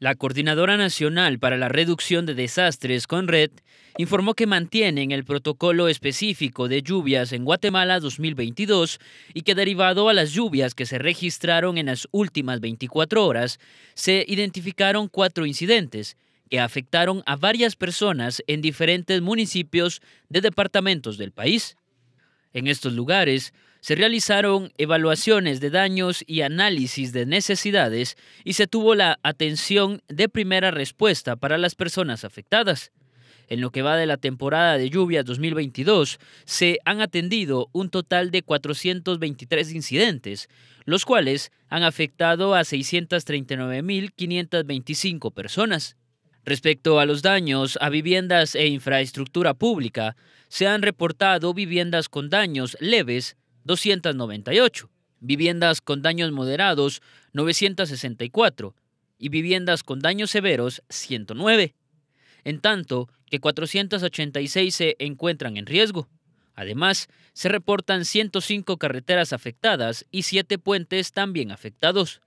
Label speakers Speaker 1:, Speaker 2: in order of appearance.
Speaker 1: La Coordinadora Nacional para la Reducción de Desastres, Red informó que mantienen el protocolo específico de lluvias en Guatemala 2022 y que derivado a las lluvias que se registraron en las últimas 24 horas, se identificaron cuatro incidentes que afectaron a varias personas en diferentes municipios de departamentos del país. En estos lugares se realizaron evaluaciones de daños y análisis de necesidades y se tuvo la atención de primera respuesta para las personas afectadas. En lo que va de la temporada de lluvias 2022, se han atendido un total de 423 incidentes, los cuales han afectado a 639.525 personas. Respecto a los daños a viviendas e infraestructura pública, se han reportado viviendas con daños leves 298, viviendas con daños moderados 964 y viviendas con daños severos 109, en tanto que 486 se encuentran en riesgo. Además, se reportan 105 carreteras afectadas y 7 puentes también afectados.